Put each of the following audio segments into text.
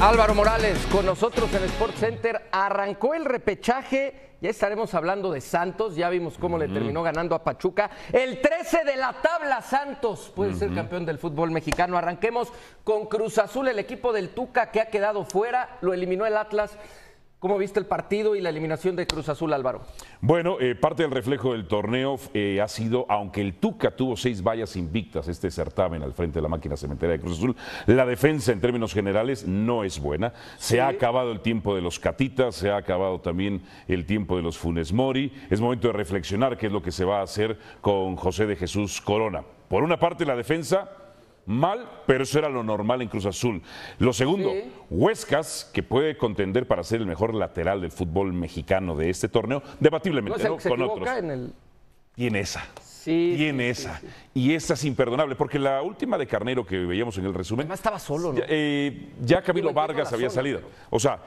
Álvaro Morales con nosotros en Sport Center. Arrancó el repechaje. Ya estaremos hablando de Santos. Ya vimos cómo le terminó ganando a Pachuca. El 13 de la tabla, Santos puede ser campeón del fútbol mexicano. Arranquemos con Cruz Azul, el equipo del Tuca que ha quedado fuera. Lo eliminó el Atlas ¿Cómo viste el partido y la eliminación de Cruz Azul, Álvaro? Bueno, eh, parte del reflejo del torneo eh, ha sido, aunque el Tuca tuvo seis vallas invictas este certamen al frente de la máquina cementera de Cruz Azul, la defensa en términos generales no es buena. Se ha acabado el tiempo de los Catitas, se ha acabado también el tiempo de los Funes Mori. Es momento de reflexionar qué es lo que se va a hacer con José de Jesús Corona. Por una parte, la defensa mal, pero eso era lo normal en Cruz Azul. Lo segundo, Huescas, que puede contender para ser el mejor lateral del fútbol mexicano de este torneo, debatiblemente, con otros. Tiene esa. tiene esa. y esa es imperdonable, porque la última de Carnero que veíamos en el resumen. estaba solo, ¿no? ya eh, Camilo Vargas había salido. O sea,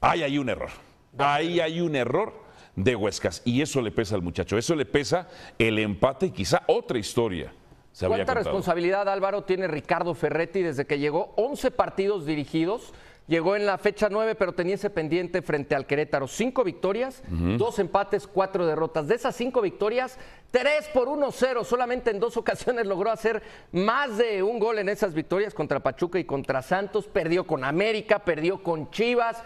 ahí hay un error. Ahí hay un error de Huescas. Y eso le pesa al muchacho. Eso le pesa el empate y quizá otra historia ¿Cuánta responsabilidad, Álvaro, tiene Ricardo Ferretti desde que llegó? 11 partidos dirigidos. Llegó en la fecha 9, pero tenía ese pendiente frente al Querétaro. Cinco victorias, dos empates, cuatro derrotas. De esas cinco victorias, tres por uno 0 Solamente en dos ocasiones logró hacer más de un gol en esas victorias contra Pachuca y contra Santos. Perdió con América, perdió con Chivas.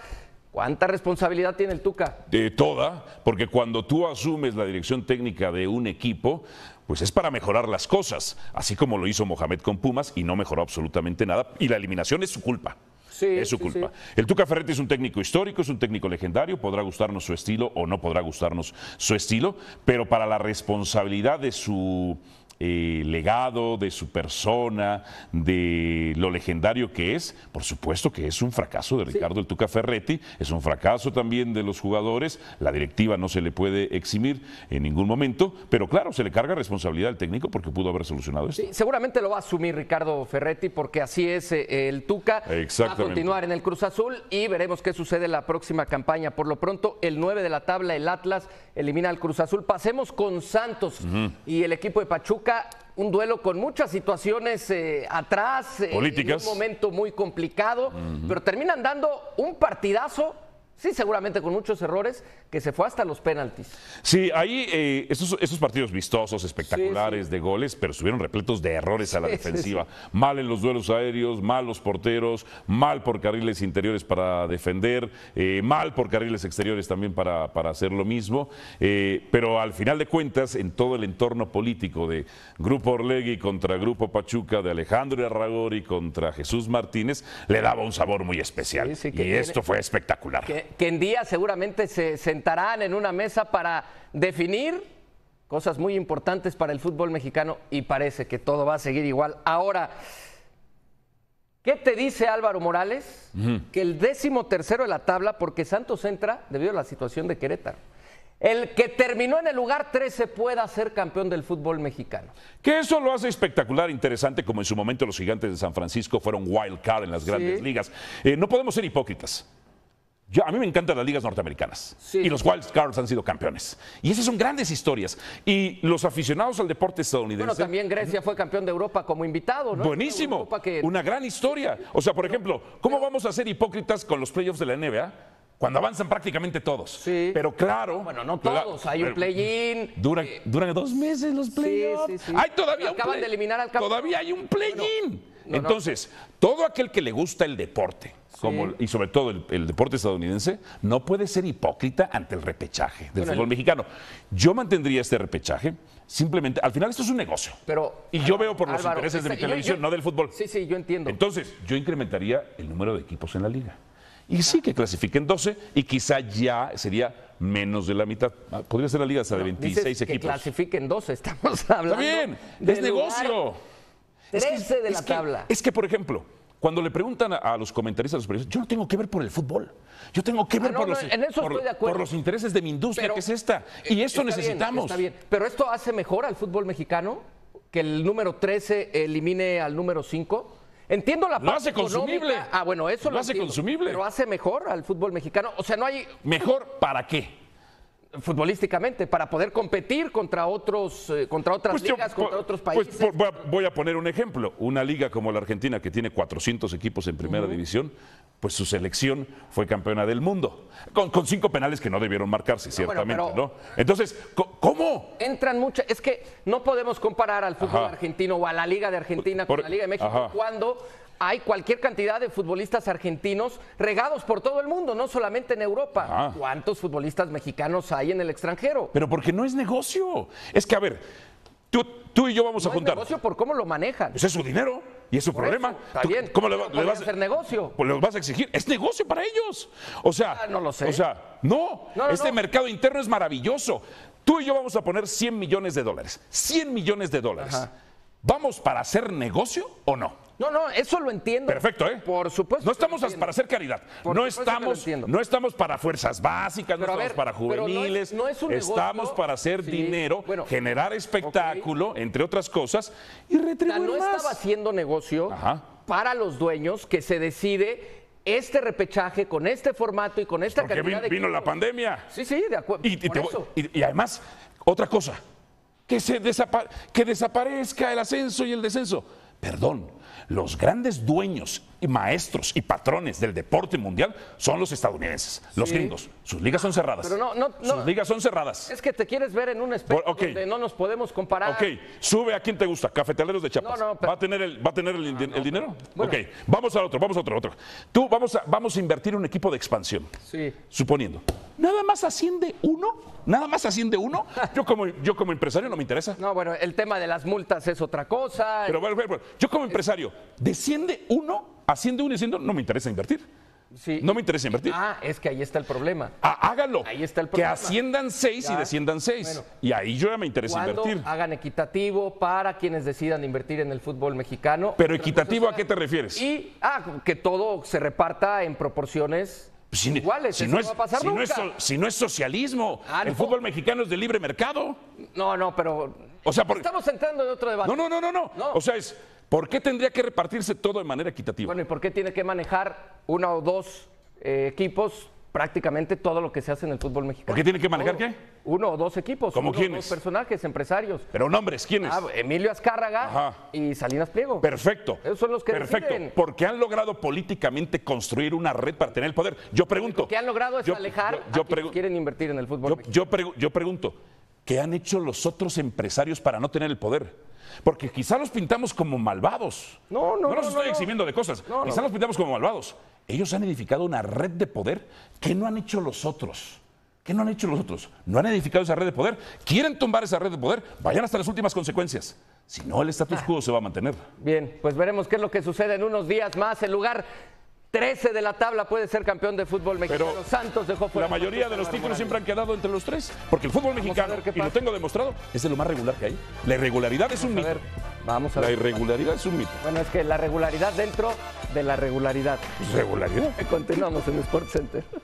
¿Cuánta responsabilidad tiene el Tuca? De toda, porque cuando tú asumes la dirección técnica de un equipo, pues es para mejorar las cosas, así como lo hizo Mohamed con Pumas y no mejoró absolutamente nada. Y la eliminación es su culpa. Sí, es su culpa. El Tuca Ferretti es un técnico histórico, es un técnico legendario, podrá gustarnos su estilo o no podrá gustarnos su estilo, pero para la responsabilidad de su eh, legado, de su persona, de lo legendario que es. Por supuesto que es un fracaso de Ricardo el Tuca Ferretti, es un fracaso también de los jugadores, la directiva no se le puede eximir en ningún momento, pero claro, se le carga responsabilidad al técnico porque pudo haber solucionado esto. Sí, seguramente lo va a asumir Ricardo Ferretti porque así es eh, el Tuca, va a continuar en el Cruz Azul y veremos qué sucede en la próxima campaña. Por lo pronto, el 9 de la tabla, el Atlas elimina al Cruz Azul. Pasemos con Santos y el equipo de Pachuca un duelo con muchas situaciones eh, atrás, eh, en un momento muy complicado, pero terminan dando un partidazo sí, seguramente con muchos errores, que se fue hasta los penaltis. Sí, ahí eh, esos, partidos vistosos, espectaculares de goles, pero estuvieron repletos de errores a la defensiva. Mal en los duelos aéreos, mal los porteros, mal por carriles interiores para defender, eh, mal por carriles exteriores también para, hacer lo mismo. Eh, pero al final de cuentas, en todo el entorno político de Grupo Orlegui contra Grupo Pachuca, de Alejandro Arragori contra Jesús Martínez, le daba un sabor muy especial. y esto fue espectacular que, en día seguramente se sentarán en una mesa para definir cosas muy importantes para el fútbol mexicano y parece que todo va a seguir igual. Ahora, ¿Qué te dice Álvaro Morales? Que el décimo tercero de la tabla, porque Santos entra debido a la situación de Querétaro. El que terminó en el lugar 13 pueda ser campeón del fútbol mexicano. Que eso lo hace espectacular, interesante, como en su momento los gigantes de San Francisco fueron wild card en las grandes ligas. Eh, no podemos ser hipócritas a mí me encantan las ligas norteamericanas y los Wild Cards han sido campeones. Y esas son grandes historias. Y los aficionados al deporte estadounidense. Bueno, también Grecia fue campeón de Europa como invitado, ¿no? Buenísimo. Una, gran historia. O sea, por ejemplo, ¿cómo vamos a ser hipócritas con los playoffs de la NBA? Cuando avanzan prácticamente todos. Sí. Pero claro. Bueno, no todos. hay un play-in. Duran, eh, dos meses los playoffs hay todavía un de eliminar al Todavía hay un play-in. Entonces, todo aquel que le gusta el deporte, como, y sobre todo el, deporte estadounidense, no puede ser hipócrita ante el repechaje del fútbol mexicano. Yo mantendría este repechaje, simplemente, al final esto es un negocio. Pero, y yo veo por los intereses de mi televisión, no del fútbol. Sí, sí, yo entiendo. Entonces, yo incrementaría el número de equipos en la liga. Y sí que clasifiquen 12 y quizá ya sería menos de la mitad. Ah, podría ser la liga hasta de 26 equipos. Que clasifiquen 12, estamos hablando. Está bien, es negocio. 13 de la tabla. es que, por ejemplo, cuando le preguntan a, los comentaristas, a los periodistas, yo no tengo que ver por el fútbol, yo tengo que ver por, los, intereses de mi industria, que es esta, y eh, eso necesitamos. Pero esto hace mejor al fútbol mexicano, que el número 13 elimine al número 5. Entiendo la lo consumible. Ah, bueno, eso lo, hace consumible. Pero hace mejor al fútbol mexicano. O sea, no hay. Mejor para qué futbolísticamente para poder competir contra otros eh, contra otras pues ligas, contra otros pues países. Pues, voy a poner un ejemplo, una liga como la Argentina que tiene 400 equipos en primera división, pues su selección fue campeona del mundo con, cinco penales que no debieron marcarse ah, ciertamente, ¿no? Entonces, ¿cómo? Entran muchas, es que no podemos comparar al fútbol argentino o a la liga de Argentina con la liga de México cuando hay cualquier cantidad de futbolistas argentinos regados por todo el mundo, no solamente en Europa. Ah. ¿Cuántos futbolistas mexicanos hay en el extranjero? Pero porque no es negocio. Es que, a ver, tú, tú y yo vamos a juntar. Es negocio por cómo lo manejan. Pues es su dinero. Y es su problema. También ¿Cómo le, vas a hacer negocio? Pues vas a exigir. Es negocio para ellos. O sea, ah, no lo sé. O sea, no. este mercado interno es maravilloso. Tú y yo vamos a poner 100 millones de dólares. 100 millones de dólares. ¿Vamos para hacer negocio o no? No, no, eso lo entiendo. Perfecto, ¿eh? Por supuesto. No estamos para hacer caridad. no estamos, no estamos para fuerzas básicas, no estamos para juveniles. No es, no es estamos para hacer dinero, generar espectáculo, entre otras cosas, y retribuir. más. no estaba haciendo negocio para los dueños que se decide este repechaje, con este formato y con esta cantidad vino, la pandemia. Sí, sí, de acuerdo. Y, además, otra cosa, que, se que desaparezca el ascenso y el descenso. Perdón, los grandes dueños y maestros y patrones del deporte mundial son los estadounidenses, los gringos. Sus ligas son cerradas. Pero no, Sus ligas son cerradas. Es que te quieres ver en un espejo donde no nos podemos comparar. Ok, sube a quien te gusta, Cafetaleros de chapas ¿Va a tener el, va a tener el, dinero? Ok, vamos al otro, vamos a otro, otro. Tú, vamos a, vamos a invertir un equipo de expansión. Sí. Suponiendo. Nada más asciende uno, nada más asciende uno. Yo como, yo como empresario no me interesa. No, bueno, el tema de las multas es otra cosa. Pero bueno yo como empresario desciende uno, asciende uno y diciendo, no me interesa invertir. No me interesa invertir. Ah, es que ahí está el problema. Ah, hágalo. Ahí está el problema. Que asciendan seis y desciendan seis. y ahí yo ya me interesa invertir. Hagan equitativo para quienes decidan invertir en el fútbol mexicano. Pero equitativo, ¿a qué te refieres? Y ah, que todo se reparta en proporciones Iguales, si, no es, si, no socialismo, ah, el fútbol mexicano es de libre mercado. No, no, pero. O sea, Estamos entrando en otro debate. no, no, no, no. O sea, es ¿Por qué tendría que repartirse todo de manera equitativa? Bueno, ¿y por qué tiene que manejar uno o dos eh, equipos prácticamente todo lo que se hace en el fútbol mexicano? ¿Por qué tiene que manejar oh, qué? Uno o dos equipos. ¿Como quiénes? personajes, empresarios. Pero nombres, ¿quiénes? Ah, Emilio Azcárraga y Salinas Pliego. Perfecto. Esos son los que Perfecto. ¿Por Porque han logrado políticamente construir una red para tener el poder. Yo pregunto. ¿Qué han logrado es alejar yo, quieren invertir en el fútbol yo, mexicano. yo pregunto, ¿qué han hecho los otros empresarios para no tener el poder? Porque quizá los pintamos como malvados. No, no, no. los estoy exhibiendo de cosas. quizá los pintamos como malvados. Ellos han edificado una red de poder que no han hecho los otros. ¿Qué no han hecho los otros? No han edificado esa red de poder. ¿Quieren tumbar esa red de poder? Vayan hasta las últimas consecuencias. Si no, el status ah. quo se va a mantener. Bien, pues veremos qué es lo que sucede en unos días más. El lugar 13 de la tabla puede ser campeón de fútbol mexicano. Pero Santos dejó fuera. La mayoría de los títulos siempre han quedado entre los tres, porque el fútbol mexicano, y lo tengo demostrado, es de lo más regular que hay. La irregularidad es un mito. Vamos a la irregularidad es un mito. Bueno, es que la regularidad dentro de la regularidad. Regularidad. Continuamos en Sports Center.